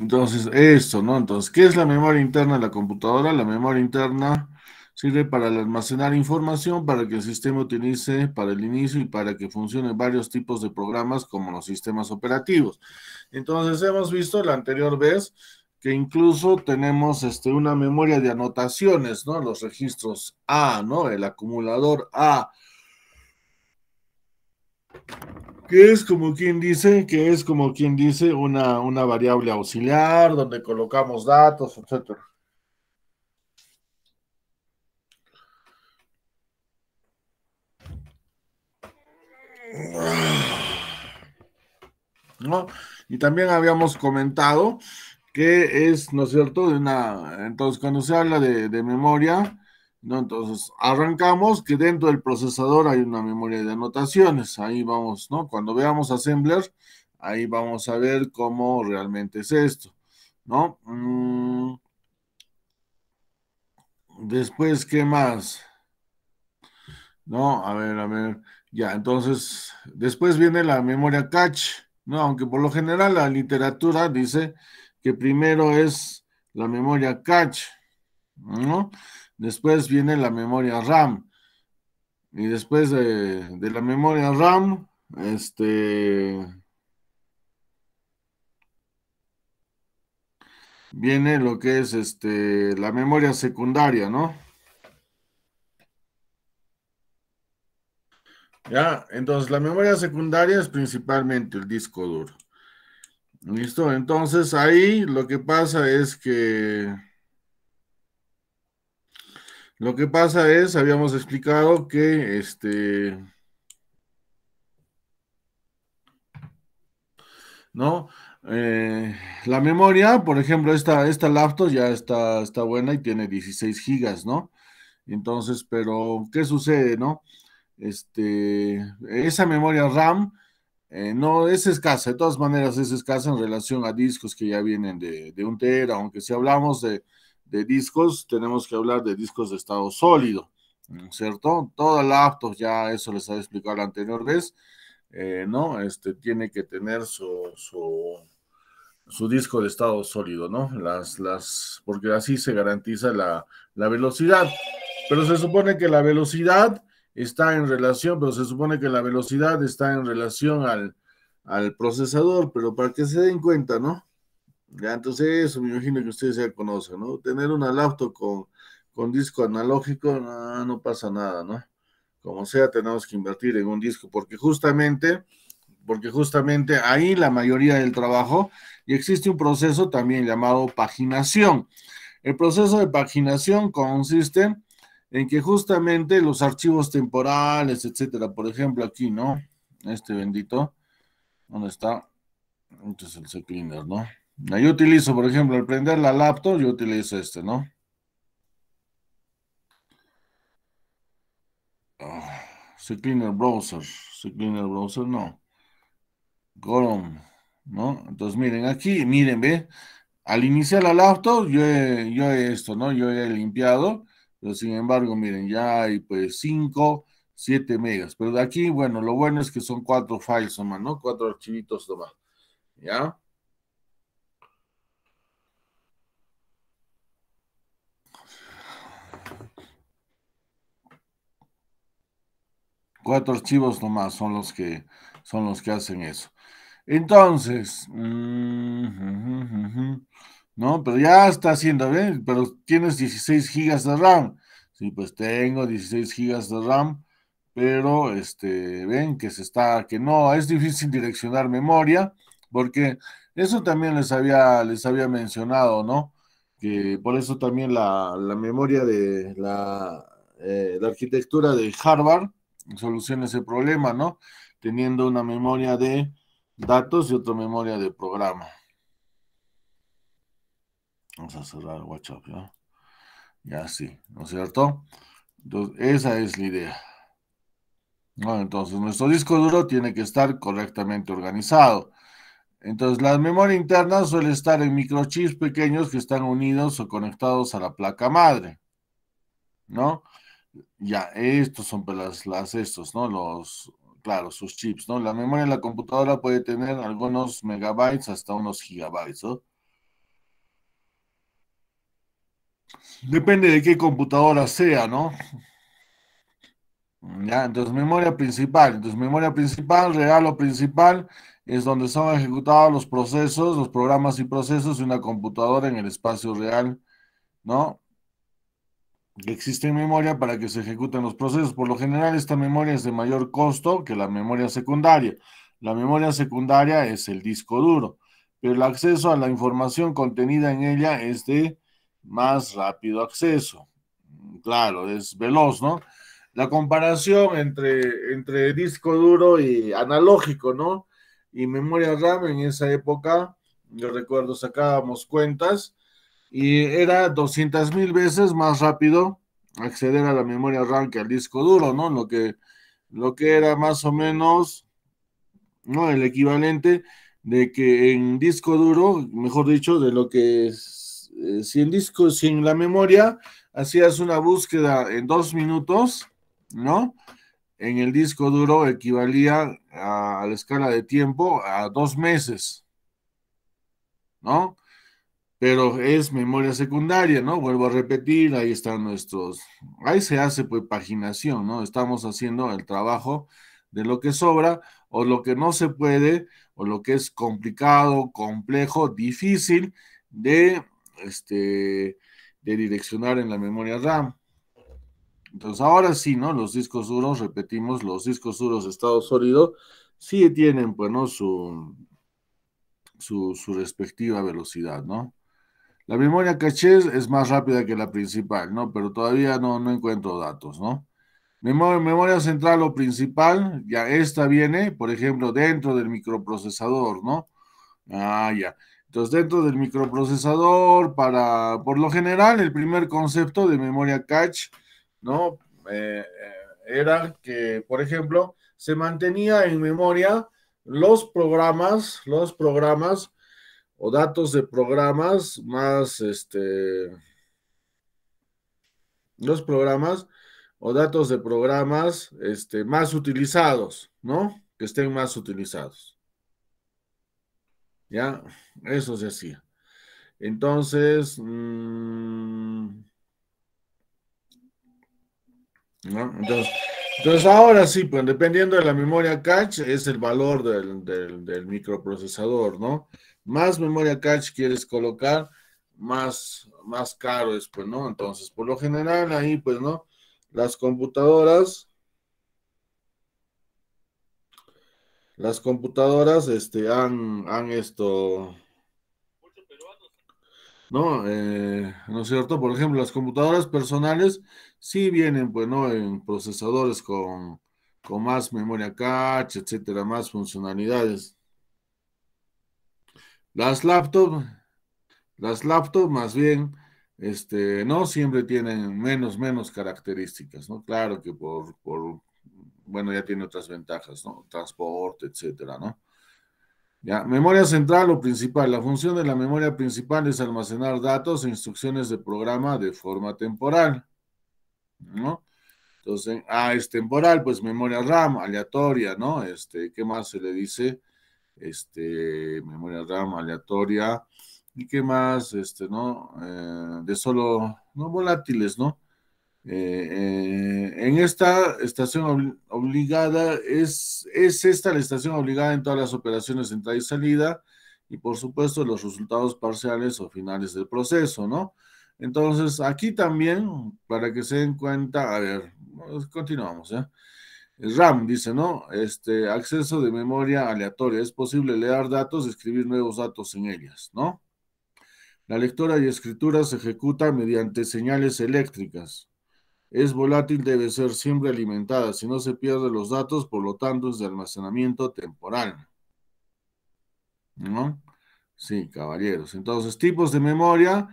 Entonces, esto, ¿no? Entonces, ¿qué es la memoria interna de la computadora? La memoria interna sirve para almacenar información, para que el sistema utilice para el inicio y para que funcione varios tipos de programas como los sistemas operativos. Entonces, hemos visto la anterior vez que incluso tenemos este, una memoria de anotaciones, ¿no? Los registros A, ¿no? El acumulador A que es como quien dice, que es como quien dice una, variable auxiliar donde colocamos datos, etcétera. Y también habíamos comentado que es, ¿no es cierto?, de una, entonces cuando se habla de, de memoria, entonces, arrancamos que dentro del procesador hay una memoria de anotaciones. Ahí vamos, ¿no? Cuando veamos Assembler, ahí vamos a ver cómo realmente es esto, ¿no? Mm. Después, ¿qué más? No, a ver, a ver. Ya, entonces, después viene la memoria cache, ¿no? Aunque por lo general la literatura dice que primero es la memoria cache, ¿no? Después viene la memoria RAM. Y después de, la memoria RAM, este... Viene lo que es este, la memoria secundaria, ¿no? Ya, entonces la memoria secundaria es principalmente el disco duro. Listo, entonces ahí lo que pasa es que lo que pasa es, habíamos explicado que este. ¿No? Eh, la memoria, por ejemplo, esta, esta laptop ya está, está buena y tiene 16 gigas, ¿no? Entonces, pero, ¿qué sucede, no? Este, esa memoria RAM eh, no es escasa, de todas maneras es escasa en relación a discos que ya vienen de, de un tera, aunque si hablamos de de discos, tenemos que hablar de discos de estado sólido, ¿cierto? Toda laptop, ya eso les había explicado la anterior vez, eh, ¿no? Este tiene que tener su, disco de estado sólido, ¿no? Las, las, porque así se garantiza la, la velocidad. Pero se supone que la velocidad está en relación, pero se supone que la velocidad está en relación al, al procesador, pero para que se den cuenta, ¿no? Ya, entonces eso me imagino que ustedes ya conocen, ¿no? Tener una laptop con, disco analógico, no, pasa nada, ¿no? Como sea, tenemos que invertir en un disco, porque justamente, porque justamente ahí la mayoría del trabajo, y existe un proceso también llamado paginación. El proceso de paginación consiste en que justamente los archivos temporales, etcétera, por ejemplo, aquí, ¿no? Este bendito, ¿dónde está? Entonces este el C-Cleaner, ¿no? Ah, yo utilizo, por ejemplo, al prender la laptop, yo utilizo este, ¿no? se ah, browser, se cleaner browser, no. Chrome, ¿no? Entonces miren aquí, miren, ve, al iniciar la laptop, yo he, yo esto, ¿no? Yo he limpiado, pero sin embargo, miren, ya hay pues 5, 7 megas. Pero de aquí, bueno, lo bueno es que son cuatro files nomás, ¿no? Cuatro archivitos nomás, ¿ya? Cuatro archivos nomás son los que, son los que hacen eso. Entonces, mm, no, pero ya está haciendo, ¿ven? ¿eh? Pero tienes 16 gigas de RAM. Sí, pues tengo 16 gigas de RAM, pero este, ven que se está, que no, es difícil direccionar memoria, porque eso también les había, les había mencionado, ¿no? Que por eso también la, memoria de la, eh, la arquitectura de Harvard soluciona ese problema, ¿no? Teniendo una memoria de datos y otra memoria de programa. Vamos a cerrar WhatsApp, ¿no? Ya sí, ¿no es cierto? Entonces, esa es la idea. entonces, nuestro disco duro tiene que estar correctamente organizado. Entonces, la memoria interna suele estar en microchips pequeños que están unidos o conectados a la placa madre, ¿no? Ya, estos son las, las estos, ¿no? Los, claro, sus chips, ¿no? La memoria de la computadora puede tener algunos megabytes hasta unos gigabytes, ¿no? Depende de qué computadora sea, ¿no? Ya, entonces memoria principal, entonces memoria principal, o principal, es donde son ejecutados los procesos, los programas y procesos de una computadora en el espacio real, ¿no? Existe memoria para que se ejecuten los procesos. Por lo general, esta memoria es de mayor costo que la memoria secundaria. La memoria secundaria es el disco duro, pero el acceso a la información contenida en ella es de más rápido acceso. Claro, es veloz, ¿no? La comparación entre, entre disco duro y analógico, ¿no? Y memoria RAM en esa época, yo recuerdo, sacábamos cuentas y era 200 mil veces más rápido acceder a la memoria RAM que al disco duro, ¿no? Lo que, lo que era más o menos, ¿no? El equivalente de que en disco duro, mejor dicho, de lo que es, eh, si en disco, sin la memoria hacías una búsqueda en dos minutos, ¿no? En el disco duro equivalía a, a la escala de tiempo a dos meses, ¿no? pero es memoria secundaria, ¿no? Vuelvo a repetir, ahí están nuestros, ahí se hace pues paginación, ¿no? Estamos haciendo el trabajo de lo que sobra o lo que no se puede o lo que es complicado, complejo, difícil de, este, de direccionar en la memoria RAM. Entonces ahora sí, ¿no? Los discos duros, repetimos, los discos duros de estado sólido sí tienen, pues, ¿no? Su, su, su respectiva velocidad, ¿no? La memoria caché es más rápida que la principal, ¿no? Pero todavía no, encuentro datos, ¿no? Memoria, memoria, central o principal, ya esta viene, por ejemplo, dentro del microprocesador, ¿no? Ah, ya. Entonces, dentro del microprocesador, para, por lo general, el primer concepto de memoria cache, ¿no? Eh, eh, era que, por ejemplo, se mantenía en memoria los programas, los programas o datos de programas más, este, los programas o datos de programas este, más utilizados, ¿no? Que estén más utilizados. Ya, eso se hacía. Entonces, mm, entonces, ahora sí, pues dependiendo de la memoria cache, es el valor del microprocesador, ¿no? más memoria cache quieres colocar, más, más caro es, pues, ¿no? Entonces, por lo general, ahí, pues, ¿no? Las computadoras, las computadoras, este, han, han esto, ¿no? Eh, ¿No es cierto? Por ejemplo, las computadoras personales sí vienen, pues, ¿no? En procesadores con, con más memoria cache, etcétera, más funcionalidades. Las laptops, las laptops más bien, este, no siempre tienen menos, menos características, ¿no? Claro que por, bueno, ya tiene otras ventajas, ¿no? Transporte, etcétera, ¿no? Ya, memoria central o principal. La función de la memoria principal es almacenar datos e instrucciones de programa de forma temporal, ¿no? Entonces, ah, es temporal, pues memoria RAM, aleatoria, ¿no? Este, ¿qué más se le dice? este, memoria RAM aleatoria, y qué más, este, ¿no? Eh, de solo, no volátiles, ¿no? Eh, eh, en esta estación obligada, es, es esta la estación obligada en todas las operaciones de entrada y salida, y por supuesto los resultados parciales o finales del proceso, ¿no? Entonces, aquí también, para que se den cuenta, a ver, continuamos, ¿eh? RAM, dice, ¿no? Este, acceso de memoria aleatoria. Es posible leer datos y escribir nuevos datos en ellas, ¿no? La lectura y escritura se ejecuta mediante señales eléctricas. Es volátil, debe ser siempre alimentada, si no se pierden los datos, por lo tanto es de almacenamiento temporal. ¿No? Sí, caballeros. Entonces, tipos de memoria.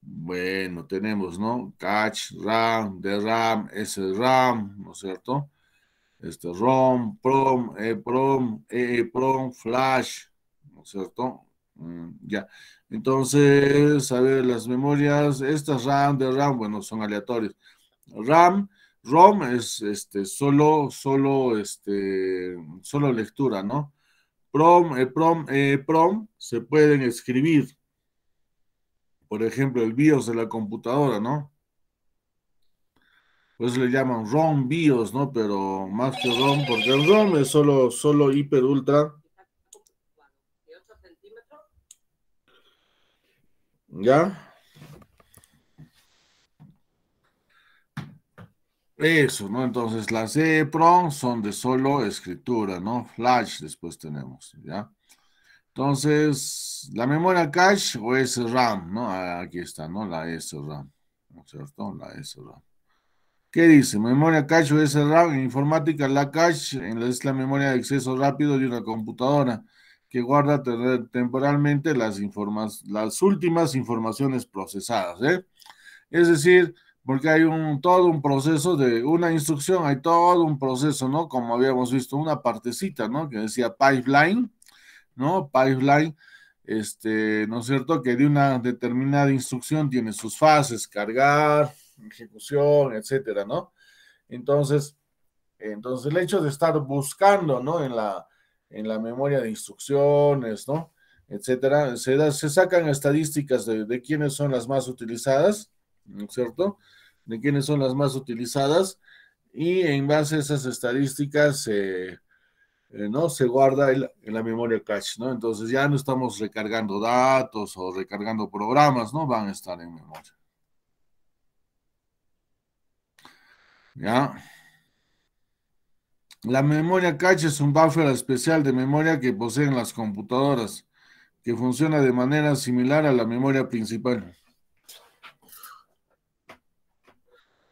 Bueno, tenemos, ¿no? Cache, RAM, DRAM, SRAM, ¿no es cierto? este, ROM, PROM, EPROM, EEPROM, Flash, ¿no es cierto? Mm, ya. Entonces, a ver, las memorias, estas RAM de RAM, bueno, son aleatorias. RAM, ROM es este, solo, solo, este, solo lectura, ¿no? PROM, EPROM, e, PROM se pueden escribir. Por ejemplo, el BIOS de la computadora, ¿no? pues le llaman ROM BIOS, ¿no? Pero más que ROM, porque el ROM es solo, solo hiper ultra. ¿Ya? Eso, ¿no? Entonces las EEPROM son de solo escritura, ¿no? Flash después tenemos, ¿ya? Entonces, la memoria cache o SRAM, ¿no? Ah, aquí está, ¿no? La SRAM, ¿no es cierto? La SRAM. ¿Qué dice? Memoria cache es SRAM, En informática, la cache es la memoria de acceso rápido de una computadora que guarda temporalmente las, las últimas informaciones procesadas. ¿eh? Es decir, porque hay un, todo un proceso de una instrucción, hay todo un proceso, ¿no? Como habíamos visto, una partecita, ¿no? Que decía pipeline, ¿no? Pipeline, este, ¿no es cierto? Que de una determinada instrucción tiene sus fases, cargar, ejecución, etcétera, ¿no? Entonces, entonces el hecho de estar buscando, ¿no? En la, en la memoria de instrucciones, ¿no? Etcétera, se, se sacan estadísticas de, quiénes son las más utilizadas, ¿no es cierto? De quiénes son las más utilizadas y en base a esas estadísticas eh, ¿no? se guarda en la, memoria cache, ¿no? Entonces ya no estamos recargando datos o recargando programas, ¿no? Van a estar en memoria. ¿Ya? La memoria cache es un buffer especial de memoria que poseen las computadoras, que funciona de manera similar a la memoria principal.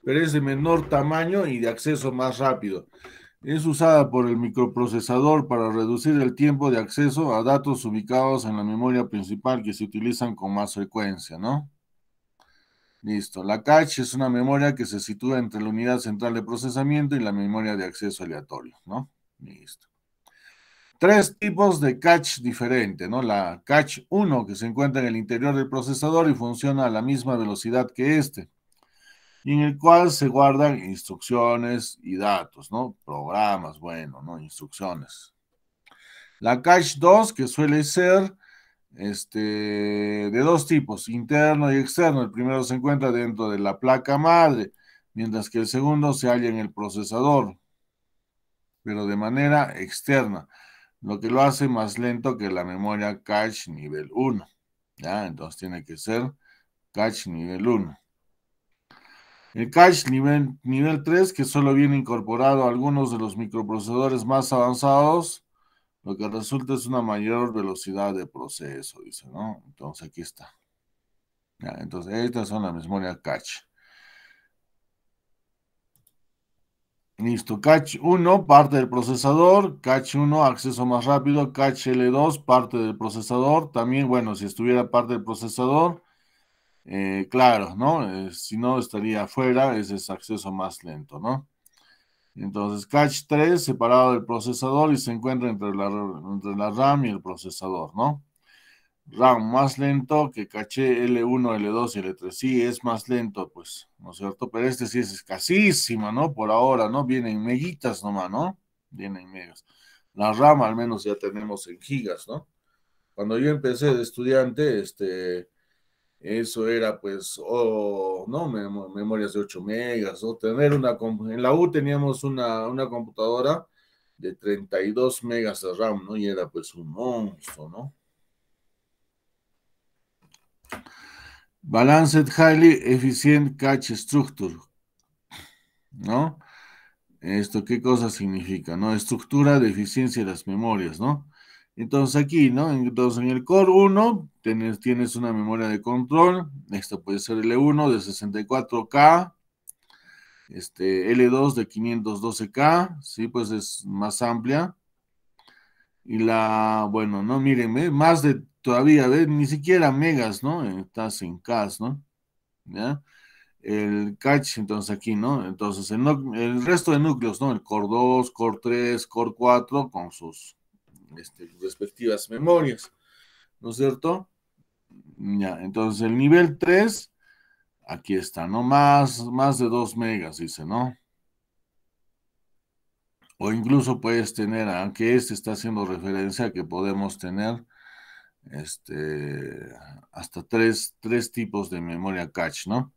Pero es de menor tamaño y de acceso más rápido. Es usada por el microprocesador para reducir el tiempo de acceso a datos ubicados en la memoria principal que se utilizan con más frecuencia, ¿no? Listo. La cache es una memoria que se sitúa entre la unidad central de procesamiento y la memoria de acceso aleatorio, ¿no? Listo. Tres tipos de cache diferentes, ¿no? La cache 1, que se encuentra en el interior del procesador y funciona a la misma velocidad que este, en el cual se guardan instrucciones y datos, ¿no? Programas, bueno, ¿no? Instrucciones. La cache 2, que suele ser este, de dos tipos, interno y externo. El primero se encuentra dentro de la placa madre, mientras que el segundo se halla en el procesador, pero de manera externa, lo que lo hace más lento que la memoria cache nivel 1. ¿ya? Entonces tiene que ser cache nivel 1. El cache nivel, nivel 3, que solo viene incorporado a algunos de los microprocesadores más avanzados, lo que resulta es una mayor velocidad de proceso, dice, ¿no? Entonces aquí está. entonces, estas son la memoria cache. Listo, cache 1, parte del procesador, cache 1, acceso más rápido, cache L2, parte del procesador, también, bueno, si estuviera parte del procesador, eh, claro, ¿no? Eh, si no, estaría afuera, ese es acceso más lento, ¿no? Entonces, cache 3 separado del procesador y se encuentra entre la, entre la RAM y el procesador, ¿no? RAM más lento que caché L1, L2 y L3. Sí, es más lento, pues, ¿no es cierto? Pero este sí es escasísimo, ¿no? Por ahora, ¿no? Vienen meguitas nomás, ¿no? Vienen megas. La RAM al menos ya tenemos en gigas, ¿no? Cuando yo empecé de estudiante, este, eso era pues, o oh, no, memorias de 8 megas, o tener una, en la U teníamos una, una, computadora de 32 megas de RAM, ¿no? Y era pues un monstruo, ¿no? Balanced Highly Efficient Cache Structure, ¿no? Esto, ¿qué cosa significa, no? Estructura de eficiencia de las memorias, ¿no? Entonces aquí, ¿no? Entonces en el core 1 tienes, tienes una memoria de control, esto puede ser L1 de 64K, este, L2 de 512K, sí, pues es más amplia. Y la, bueno, no, mírenme, más de todavía, ¿ves? ni siquiera megas, ¿no? Estás en K, ¿no? ¿Ya? El cache, entonces aquí, ¿no? Entonces el, el resto de núcleos, ¿no? El core 2, core 3, core 4, con sus este, respectivas memorias, ¿no es cierto? Ya, entonces el nivel 3, aquí está, ¿no? Más, más de 2 megas, dice, ¿no? O incluso puedes tener, aunque este está haciendo referencia que podemos tener este, hasta tres, tres tipos de memoria cache, ¿no?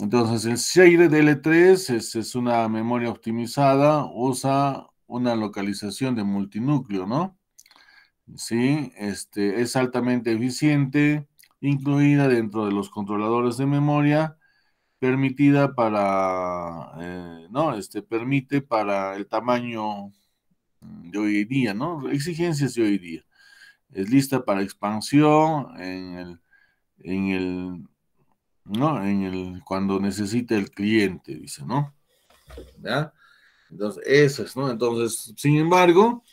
Entonces, el de 3 es, es, una memoria optimizada, usa una localización de multinúcleo, ¿no? Sí, este, es altamente eficiente, incluida dentro de los controladores de memoria, permitida para, eh, ¿no? Este, permite para el tamaño de hoy día, ¿no? Exigencias de hoy día. Es lista para expansión en el, en el, ¿no? En el, cuando necesita el cliente, dice, ¿no? ¿Verdad? Entonces, ¿no? Entonces, sin embargo,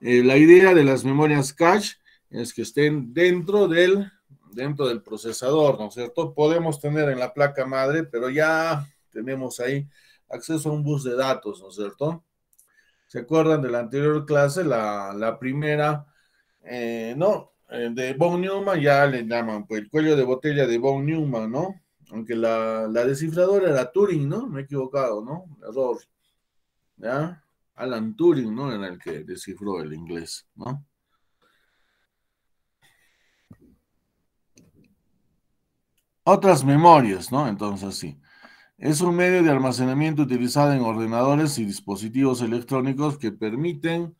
eh, la idea de las memorias cache es que estén dentro del, dentro del procesador, ¿no es cierto? Podemos tener en la placa madre, pero ya tenemos ahí acceso a un bus de datos, ¿no es cierto? ¿Se acuerdan de la anterior clase? La, la primera, eh, ¿no? Eh, de von Neumann ya le llaman, pues el cuello de botella de von Neumann, ¿no? Aunque la, la descifradora era Turing, ¿no? Me he equivocado, ¿no? Error. ¿ya? Alan Turing, ¿no? En el que descifró el inglés, ¿no? Otras memorias, ¿no? Entonces sí. Es un medio de almacenamiento utilizado en ordenadores y dispositivos electrónicos que permiten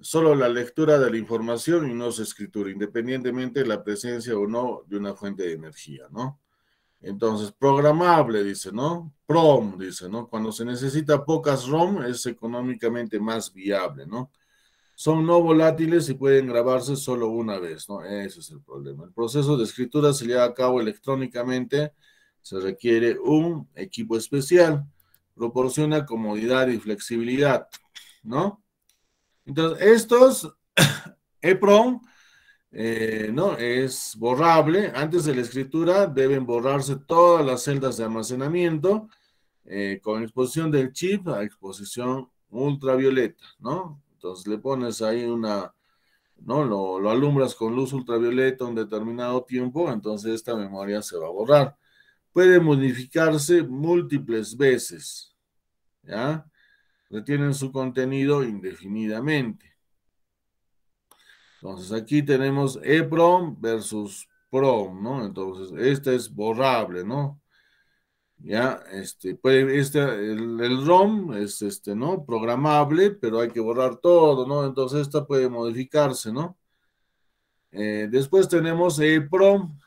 solo la lectura de la información y no su escritura, independientemente de la presencia o no de una fuente de energía, ¿no? Entonces, programable, dice, ¿no? PROM, dice, ¿no? Cuando se necesita pocas ROM es económicamente más viable, ¿no? Son no volátiles y pueden grabarse solo una vez, ¿no? Ese es el problema. El proceso de escritura se lleva a cabo electrónicamente, se requiere un equipo especial, proporciona comodidad y flexibilidad, ¿no? Entonces, estos EPROM eh, no, es borrable. Antes de la escritura deben borrarse todas las celdas de almacenamiento eh, con exposición del chip a exposición ultravioleta, ¿no? Entonces le pones ahí una, ¿no? Lo, alumbras con luz ultravioleta un determinado tiempo, entonces esta memoria se va a borrar. Puede modificarse múltiples veces, ¿ya? Retienen su contenido indefinidamente. Entonces aquí tenemos EPROM versus PROM, ¿no? Entonces esta es borrable, ¿no? Ya, este, pues, este, el, ROM es este, ¿no? Programable, pero hay que borrar todo, ¿no? Entonces esta puede modificarse, ¿no? Eh, después tenemos EPROM,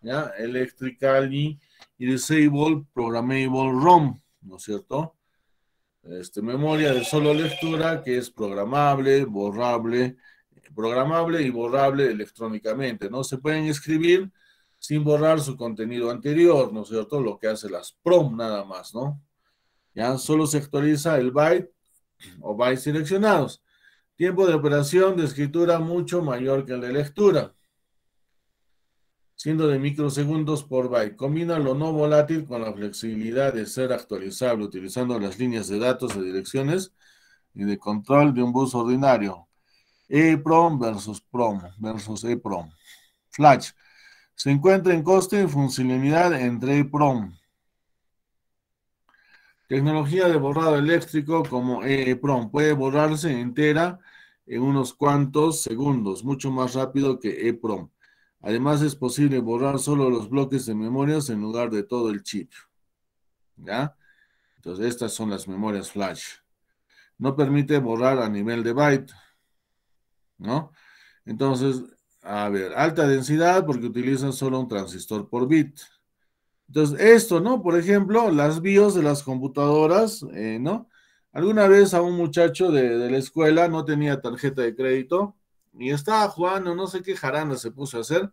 ¿ya? Electrically Disable Programmable ROM, ¿no es cierto? Este, memoria de solo lectura que es programable, borrable, programable y borrable electrónicamente, ¿no? Se pueden escribir sin borrar su contenido anterior, ¿no es cierto? Lo que hace las PROM nada más, ¿no? Ya solo se actualiza el byte o bytes seleccionados. Tiempo de operación de escritura mucho mayor que el de lectura, siendo de microsegundos por byte. Combina lo no volátil con la flexibilidad de ser actualizable, utilizando las líneas de datos de direcciones y de control de un bus ordinario. EEPROM versus PROM versus EPROM. Flash. Se encuentra en coste y funcionalidad entre EPROM. Tecnología de borrado eléctrico como EEPROM. Puede borrarse entera en unos cuantos segundos, mucho más rápido que EEPROM. Además es posible borrar solo los bloques de memorias en lugar de todo el chip. ¿Ya? Entonces estas son las memorias flash. No permite borrar a nivel de byte. ¿no? Entonces, a ver, alta densidad porque utilizan solo un transistor por bit. Entonces, esto, ¿no? Por ejemplo, las BIOS de las computadoras, eh, ¿no? Alguna vez a un muchacho de, la escuela no tenía tarjeta de crédito y estaba jugando, no sé qué jarana se puso a hacer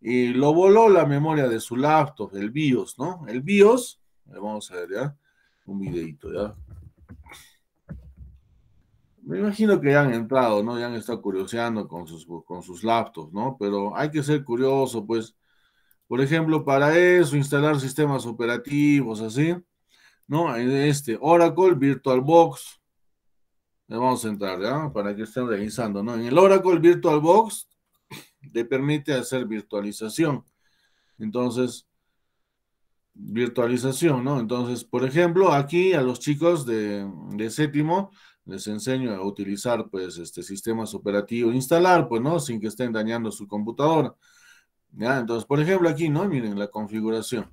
y lo voló la memoria de su laptop, el BIOS, ¿no? El BIOS, vamos a ver ya, un videito ya, me imagino que ya han entrado, ¿no? Ya han estado curioseando con sus, con sus laptops, ¿no? Pero hay que ser curioso, pues, por ejemplo, para eso, instalar sistemas operativos, así, ¿no? En este Oracle VirtualBox, le vamos a entrar, ¿ya? Para que estén revisando, ¿no? En el Oracle VirtualBox te permite hacer virtualización. Entonces, virtualización, ¿no? Entonces, por ejemplo, aquí a los chicos de, de séptimo les enseño a utilizar pues este sistemas operativos, instalar pues, ¿no? Sin que estén dañando su computadora. ¿Ya? Entonces, por ejemplo, aquí, ¿no? Miren la configuración.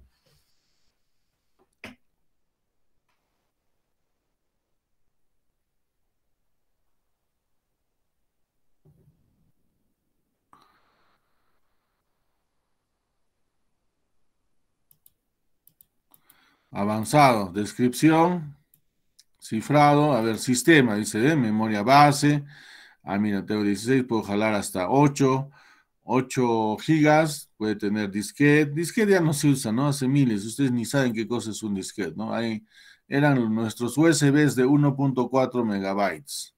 Avanzado, descripción, Cifrado, a ver, sistema, dice, ¿eh? memoria base. Ah, mira, tengo 16, puedo jalar hasta 8, 8 gigas, puede tener disquete. Disquete ya no se usa, ¿no? Hace miles, ustedes ni saben qué cosa es un disquete, ¿no? Ahí eran nuestros USBs de 1.4 megabytes.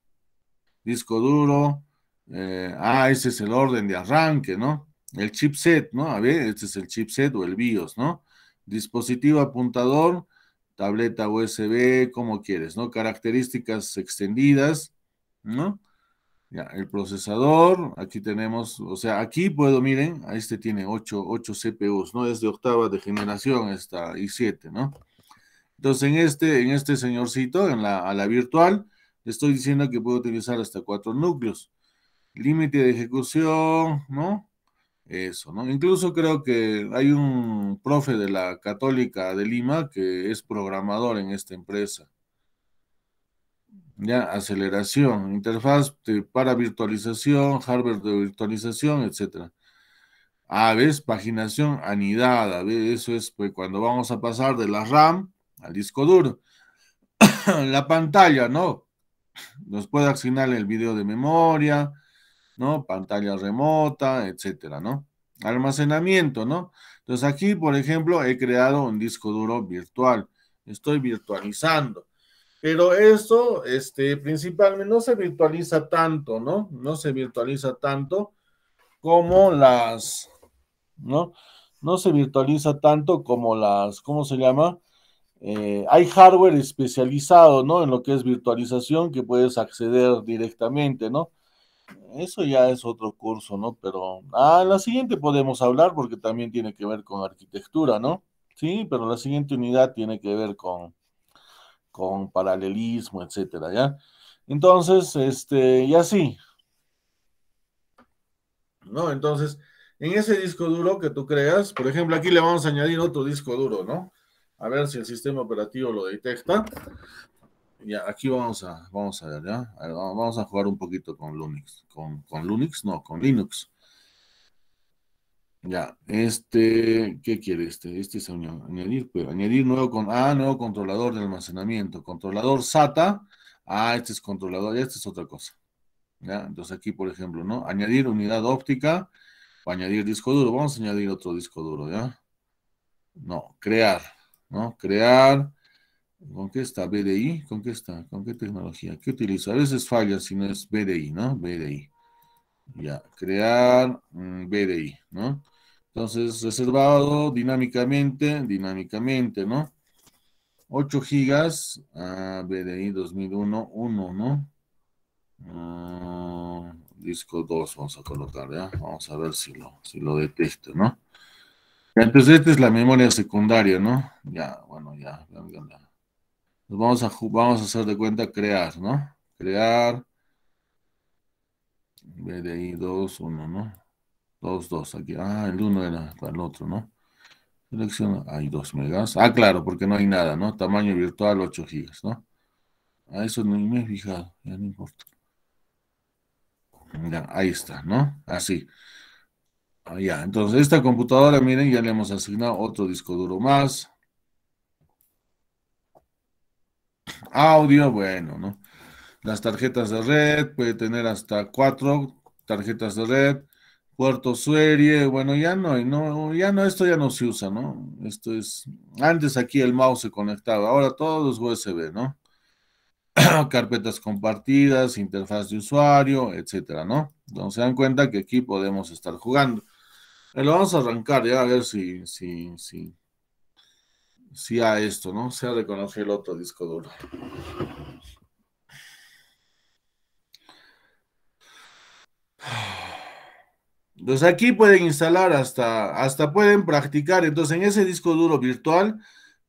Disco duro, eh, ah, ese es el orden de arranque, ¿no? El chipset, ¿no? A ver, este es el chipset o el BIOS, ¿no? Dispositivo apuntador, tableta USB, como quieres, ¿no? Características extendidas, ¿no? Ya, el procesador, aquí tenemos, o sea, aquí puedo, miren, este tiene 8, CPUs, ¿no? Es de octava de generación, esta i7, ¿no? Entonces, en este, en este señorcito, en la, a la virtual, le estoy diciendo que puedo utilizar hasta cuatro núcleos. Límite de ejecución, ¿no? Eso, ¿no? Incluso creo que hay un profe de la Católica de Lima que es programador en esta empresa. Ya, aceleración, interfaz para virtualización, hardware de virtualización, etc. Ah, ¿ves? paginación anidada, ¿ves? eso es pues, cuando vamos a pasar de la RAM al disco duro. la pantalla, ¿no? Nos puede asignar el video de memoria, ¿no? Pantalla remota, etcétera, ¿no? Almacenamiento, ¿no? Entonces aquí, por ejemplo, he creado un disco duro virtual. Estoy virtualizando. Pero esto, este, principalmente no se virtualiza tanto, ¿no? No se virtualiza tanto como las, ¿no? No se virtualiza tanto como las, ¿cómo se llama? Eh, hay hardware especializado, ¿no? En lo que es virtualización que puedes acceder directamente, ¿no? eso ya es otro curso, ¿no? Pero a ah, la siguiente podemos hablar porque también tiene que ver con arquitectura, ¿no? Sí, pero la siguiente unidad tiene que ver con, con paralelismo, etcétera, ¿ya? Entonces, este, y así. ¿No? Entonces, en ese disco duro que tú creas, por ejemplo, aquí le vamos a añadir otro disco duro, ¿no? A ver si el sistema operativo lo detecta. Ya, aquí vamos a, vamos a ver, ¿ya? vamos a jugar un poquito con Linux. Con, con Linux, no, con Linux. Ya, este, ¿qué quiere este? Este es añadir, pero pues, añadir nuevo con, ah, nuevo controlador de almacenamiento, controlador SATA, ah, este es controlador, y esta es otra cosa. ¿Ya? Entonces aquí, por ejemplo, ¿no? Añadir unidad óptica, añadir disco duro, vamos a añadir otro disco duro, ¿ya? No, crear, ¿no? Crear ¿Con qué está? ¿BDI? ¿Con qué está? ¿Con qué tecnología? ¿Qué utilizo? A veces falla si no es BDI, ¿no? BDI. Ya, crear BDI, ¿no? Entonces, reservado dinámicamente, dinámicamente, ¿no? 8 gigas, BDI 2001, 1, ¿no? Ah, disco 2 vamos a colocar, ¿ya? Vamos a ver si lo, si lo detecta, ¿no? Antes entonces, esta es la memoria secundaria, ¿no? Ya, bueno, ya, ya, ya vamos a, vamos a hacer de cuenta crear, ¿no? Crear. Ve 2, 1, ¿no? 2, 2, aquí. Ah, el uno era para el otro, ¿no? Selecciono. Hay 2 megas. Ah, claro, porque no hay nada, ¿no? Tamaño virtual 8 gigas, ¿no? A eso no me he fijado, ya no importa. ahí está, ¿no? Así. Ah, ya, entonces esta computadora, miren, ya le hemos asignado otro disco duro más. Audio, bueno, ¿no? Las tarjetas de red, puede tener hasta cuatro tarjetas de red, puerto serie, bueno, ya no, no, ya no, esto ya no se usa, ¿no? Esto es, antes aquí el mouse se conectaba, ahora todos USB, ¿no? Carpetas compartidas, interfaz de usuario, etcétera, ¿no? Entonces se dan cuenta que aquí podemos estar jugando. Pero vamos a arrancar ya a ver si, si, si, si a esto, ¿no? Se ha reconocido el otro disco duro. Entonces aquí pueden instalar hasta, hasta pueden practicar, entonces en ese disco duro virtual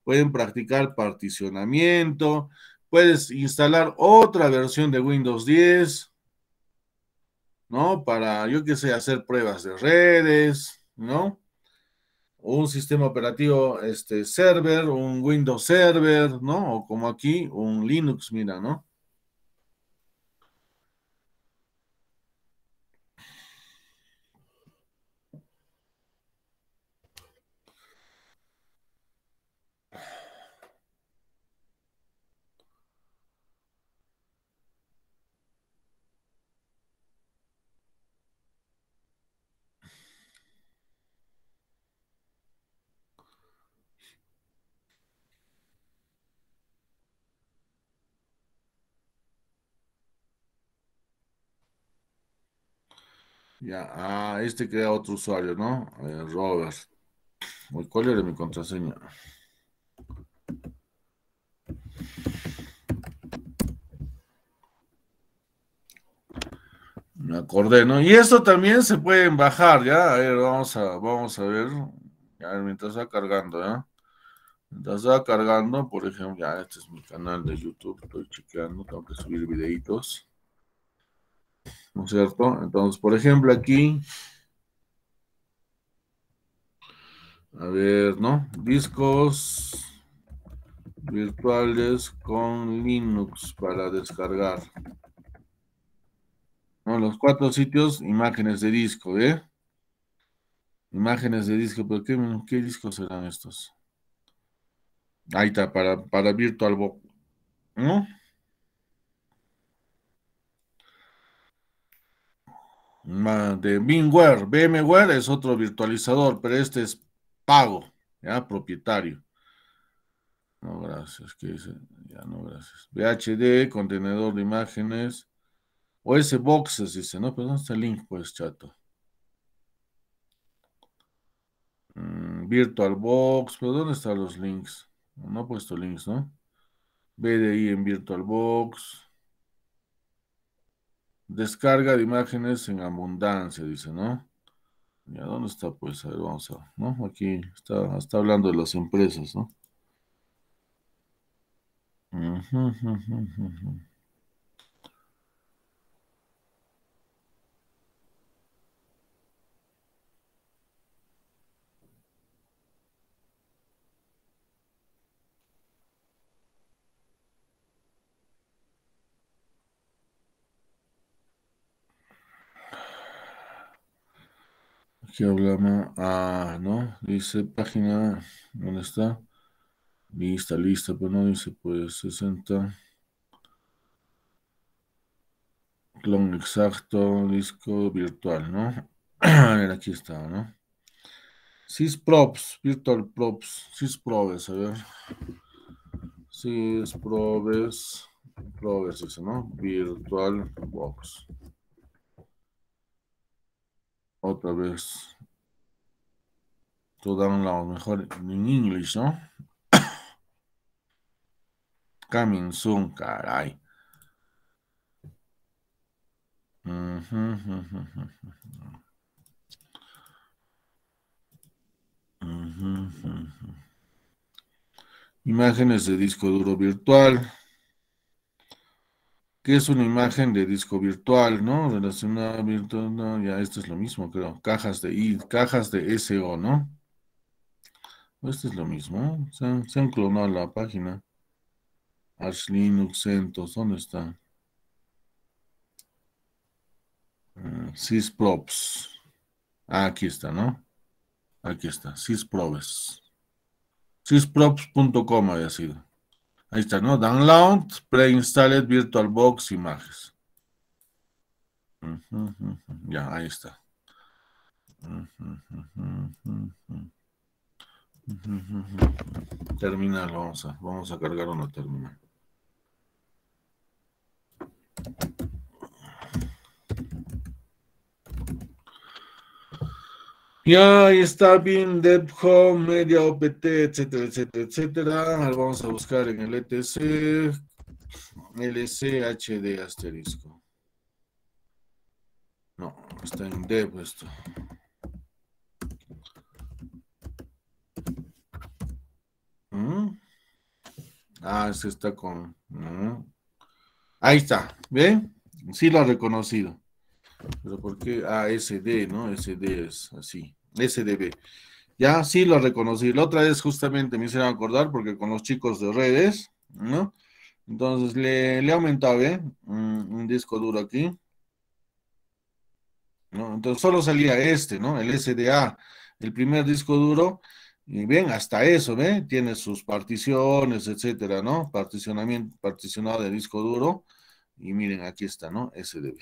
pueden practicar particionamiento, puedes instalar otra versión de Windows 10, ¿no? Para, yo qué sé, hacer pruebas de redes, ¿no? un sistema operativo este, server, un Windows Server, ¿no? O como aquí, un Linux, mira, ¿no? Ya, ah, este crea otro usuario, ¿no? Eh, Robert. ¿Cuál era mi contraseña? Me acordé, ¿no? Y esto también se pueden bajar, ¿ya? A ver, vamos a, vamos a ver. A ver, mientras va cargando, ¿ya? ¿eh? Mientras va cargando, por ejemplo, ya, este es mi canal de YouTube, estoy chequeando, tengo que subir videitos. ¿no es cierto? Entonces, por ejemplo, aquí, a ver, ¿no? Discos virtuales con Linux para descargar. ¿No? Los cuatro sitios, imágenes de disco, ¿eh? Imágenes de disco, ¿por ¿qué, qué discos serán estos? Ahí está, para, para VirtualBox, ¿no? de VMware. VMware es otro virtualizador, pero este es pago, ya propietario. No, gracias. ¿Qué dice? Ya no, gracias. VHD, contenedor de imágenes. O ese Boxes, dice, ¿no? Pero ¿dónde está el link, pues, chato? VirtualBox, mm, Virtual Box, pero ¿dónde están los links? No ha puesto links, ¿no? BDI en VirtualBox. Descarga de imágenes en abundancia, dice, ¿no? ¿Y dónde está? Pues, a ver, vamos a, ¿no? Aquí está, está hablando de las empresas, ¿no? ¿Qué hablamos. Ah, no. Dice página. ¿Dónde está? Lista, lista, pues, pero no dice pues 60. Clon exacto, disco virtual, ¿no? A ver, aquí está, ¿no? props virtual props, sysprobes, a ver. Sysprobes, probes, dice, ¿no? Virtual box. Otra vez. To download, mejor en inglés, ¿no? Coming soon, caray. Imágenes de disco duro virtual que es una imagen de disco virtual, ¿no? Relacionada virtual, no, ya esto es lo mismo, creo. Cajas de I, cajas de SO, ¿no? Esto es lo mismo, se, han, clonado la página. Arch Linux CentOS, ¿dónde está? Mm, sysprops. Ah, aquí está, ¿no? Aquí está, sysprobes. sysprops.com había sido. Ahí está, ¿no? Download, preinstalled VirtualBox images. imágenes. Ya, ahí está. Terminal, vamos a, vamos a cargar una terminal. Ya está bien, DevHome, Media OPT, etcétera, etcétera, etcétera. Ahora vamos a buscar en el ETC, LCHD asterisco. No, está en Dev esto. ¿Mm? Ah, ese está con... ¿Mm? Ahí está, ¿ve? Sí lo ha reconocido. Pero ¿por qué? Ah, ¿no? SD es así. SDB. Ya, sí lo reconocí. La otra vez justamente me hicieron acordar porque con los chicos de redes, ¿no? Entonces le, le aumentaba ¿eh? un, disco duro aquí. Entonces solo salía este, ¿no? El SDA, el primer disco duro. Y ven, hasta eso, ¿ve? Tiene sus particiones, etcétera, ¿no? Particionamiento, particionado de disco duro. Y miren, aquí está, ¿no? SDB.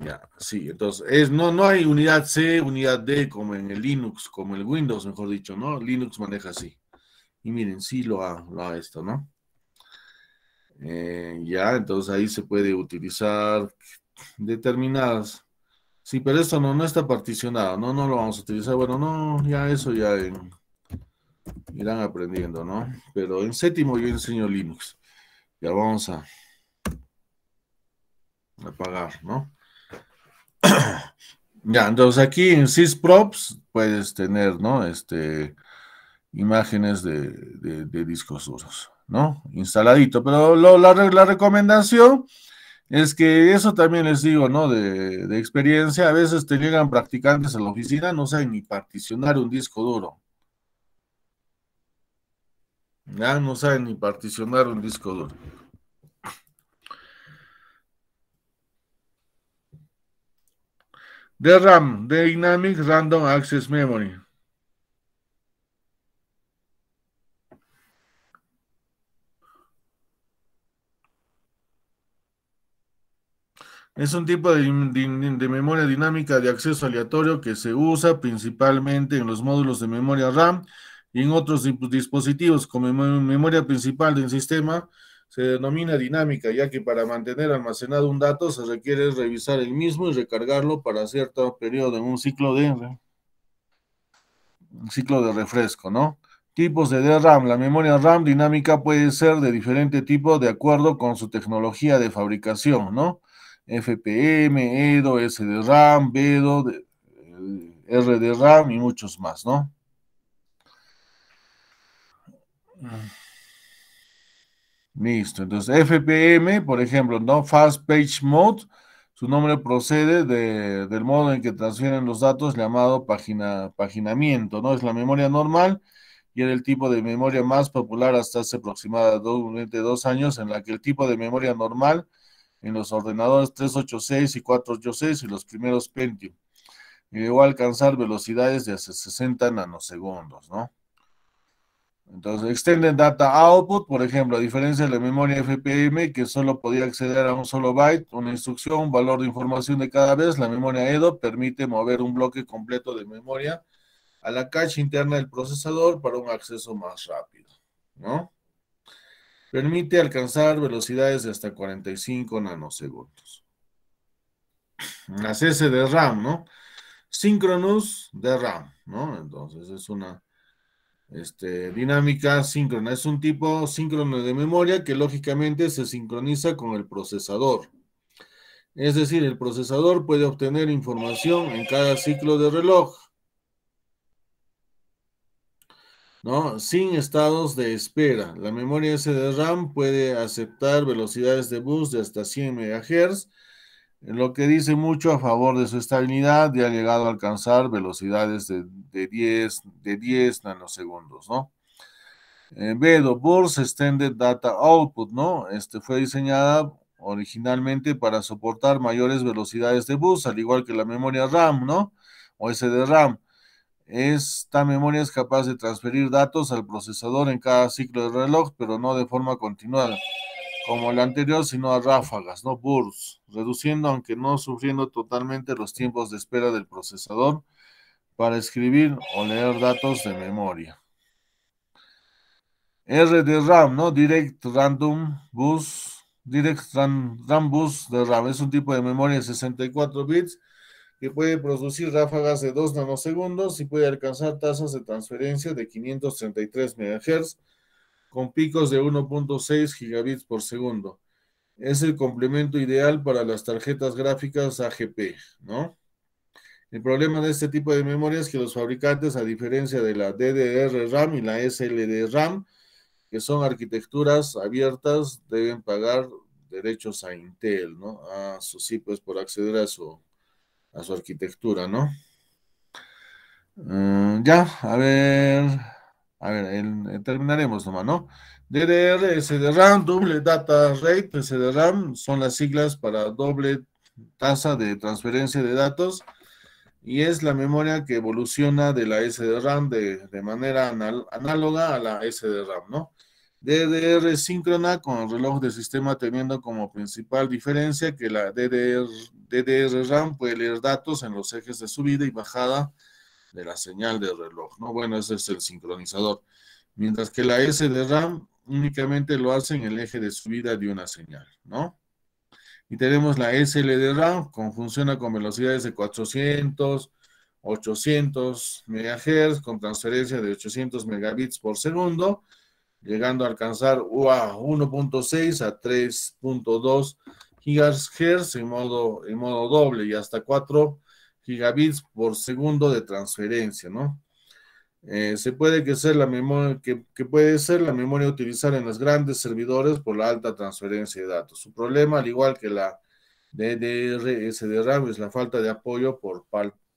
Ya, sí, entonces es, no, no hay unidad C, unidad D como en el Linux, como el Windows, mejor dicho, ¿no? Linux maneja así. Y miren, sí lo ha, lo ha esto, ¿no? Eh, ya, entonces ahí se puede utilizar determinadas. Sí, pero esto no, no está particionado, ¿no? No lo vamos a utilizar. Bueno, no, ya eso ya irán aprendiendo, ¿no? Pero en séptimo yo enseño Linux. Ya vamos a apagar, ¿no? ya, entonces aquí en sysprops puedes tener, ¿no? Este, imágenes de, discos duros, ¿no? Instaladito. Pero la, recomendación es que eso también les digo, ¿no? De, de experiencia, a veces te llegan practicantes en la oficina, no saben ni particionar un disco duro. Ya no saben ni particionar un disco duro. DRAM, RAM, Dynamic Random Access Memory. Es un tipo de, de, memoria dinámica de acceso aleatorio que se usa principalmente en los módulos de memoria RAM y en otros dispositivos como memoria principal del sistema se denomina dinámica, ya que para mantener almacenado un dato se requiere revisar el mismo y recargarlo para cierto periodo en un ciclo de, un ciclo de refresco, ¿no? Tipos de DRAM. La memoria RAM dinámica puede ser de diferente tipo de acuerdo con su tecnología de fabricación, ¿no? FPM, EDO, SDRAM, BEDO, eh, RDRAM y muchos más, ¿no? Listo. Entonces, FPM, por ejemplo, ¿no? Fast Page Mode, su nombre procede del modo en que transfieren los datos llamado paginamiento, ¿no? Es la memoria normal y era el tipo de memoria más popular hasta hace aproximadamente dos años, en la que el tipo de memoria normal en los ordenadores 386 y 486 y los primeros Pentium. llegó a alcanzar velocidades de hasta 60 nanosegundos, ¿no? Entonces, Extended Data Output, por ejemplo, a diferencia de la memoria FPM, que solo podía acceder a un solo byte, una instrucción, un valor de información de cada vez, la memoria EDO permite mover un bloque completo de memoria a la cache interna del procesador para un acceso más rápido, ¿no? Permite alcanzar velocidades de hasta 45 nanosegundos. Las de RAM, ¿no? Synchronous de RAM, ¿no? Entonces, es una este, dinámica síncrona. Es un tipo síncrono de memoria que lógicamente se sincroniza con el procesador. Es decir, el procesador puede obtener información en cada ciclo de reloj. Sin estados de espera. La memoria SDRAM puede aceptar velocidades de bus de hasta 100 MHz lo que dice mucho a favor de su estabilidad y ha llegado a alcanzar velocidades de, de 10, de 10 nanosegundos, ¿no? Eh, Bedo, Burst Extended Data Output, ¿no? Este fue diseñada originalmente para soportar mayores velocidades de bus, al igual que la memoria RAM, ¿no? O RAM. Esta memoria es capaz de transferir datos al procesador en cada ciclo de reloj, pero no de forma continuada como el anterior, sino a ráfagas, no bursts, reduciendo, aunque no sufriendo totalmente, los tiempos de espera del procesador para escribir o leer datos de memoria. R de RAM, ¿no? Direct Random Bus, Direct Ram, RAM Bus de RAM, es un tipo de memoria de 64 bits que puede producir ráfagas de 2 nanosegundos y puede alcanzar tasas de transferencia de 533 MHz con picos de 1.6 gigabits por segundo. Es el complemento ideal para las tarjetas gráficas AGP, ¿no? El problema de este tipo de memoria es que los fabricantes, a diferencia de la DDR-RAM y la SLD-RAM, que son arquitecturas abiertas, deben pagar derechos a Intel, ¿no? A ah, sus sí, pues por acceder a su, a su arquitectura, ¿no? Mm, ya, a ver. A ver, eh, terminaremos nomás, ¿no? DDR, SDRAM, doble Data Rate, SDRAM, son las siglas para doble tasa de transferencia de datos y es la memoria que evoluciona de la SDRAM de, de manera análoga a la SDRAM, ¿no? DDR síncrona con reloj de sistema teniendo como principal diferencia que la DDR, DDR RAM puede leer datos en los ejes de subida y bajada de la señal de reloj, ¿no? Bueno, ese es el sincronizador. Mientras que la S de RAM únicamente lo hace en el eje de subida de una señal, ¿no? Y tenemos la SL de RAM, con, funciona con velocidades de 400, 800 MHz, con transferencia de 800 megabits por segundo, llegando a alcanzar wow, 1.6 a 3.2 GHz en modo, en modo doble y hasta 4 gigabits por segundo de transferencia, ¿no? Eh, se puede que, sea la memoria, que, puede ser la memoria utilizada en los grandes servidores por la alta transferencia de datos. Su problema, al igual que la DDR SDRAM, es la falta de apoyo por,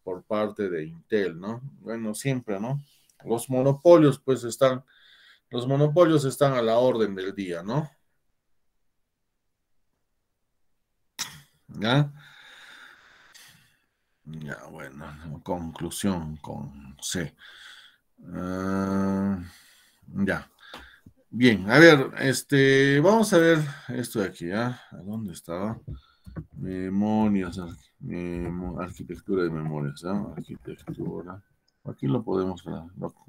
por parte de Intel, ¿no? Bueno, siempre, ¿no? Los monopolios, pues, están, los monopolios están a la orden del día, ¿no? ¿Ya? Ya, bueno, conclusión con C. Ah, ya. Bien, a ver, este, vamos a ver esto de aquí, ya ¿ah? ¿A dónde estaba? Memorias, arquitectura de memorias, ¿ah? Arquitectura. Aquí lo podemos,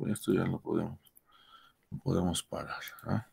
esto ya lo podemos, lo podemos parar, ¿ah?